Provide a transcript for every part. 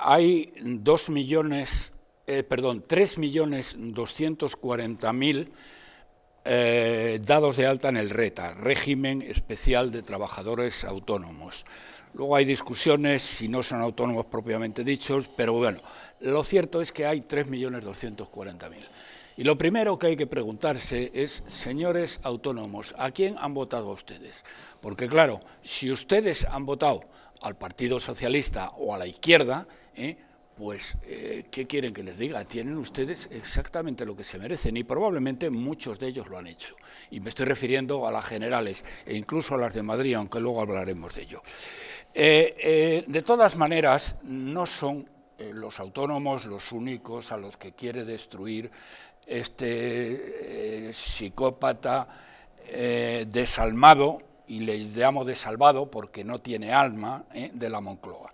hay dos millones, eh, perdón, 3 millones eh, dados de alta en el RETA, Régimen Especial de Trabajadores Autónomos. Luego hay discusiones si no son autónomos propiamente dichos, pero bueno, lo cierto es que hay 3.240.000. millones mil. Y lo primero que hay que preguntarse es, señores autónomos, ¿a quién han votado ustedes? Porque claro, si ustedes han votado al Partido Socialista o a la izquierda, ¿eh? pues, eh, ¿qué quieren que les diga? Tienen ustedes exactamente lo que se merecen y probablemente muchos de ellos lo han hecho. Y me estoy refiriendo a las generales e incluso a las de Madrid, aunque luego hablaremos de ello. Eh, de todas maneras, no son los autónomos los únicos a los que quiere destruir este eh, psicópata eh, desalmado, y le llamo desalvado porque no tiene alma, eh, de la Moncloa.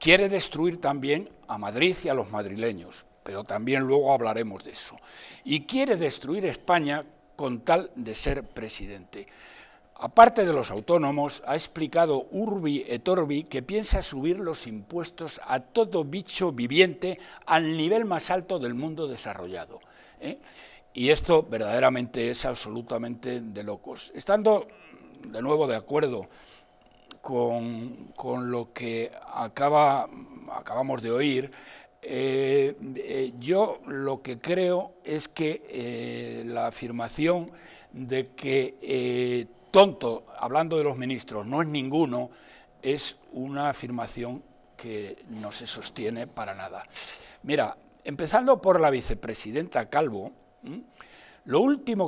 Quiere destruir también a Madrid y a los madrileños, pero también luego hablaremos de eso. Y quiere destruir España con tal de ser presidente. Aparte de los autónomos, ha explicado Urbi et Orbi que piensa subir los impuestos a todo bicho viviente al nivel más alto del mundo desarrollado. ¿eh? Y esto verdaderamente es absolutamente de locos. Estando de nuevo de acuerdo con, lo que acaba, acabamos de oír, eh, eh, yo lo que creo es que la afirmación de que tonto, hablando de los ministros, no es ninguno, es una afirmación que no se sostiene para nada. Mira, empezando por la vicepresidenta Calvo, lo último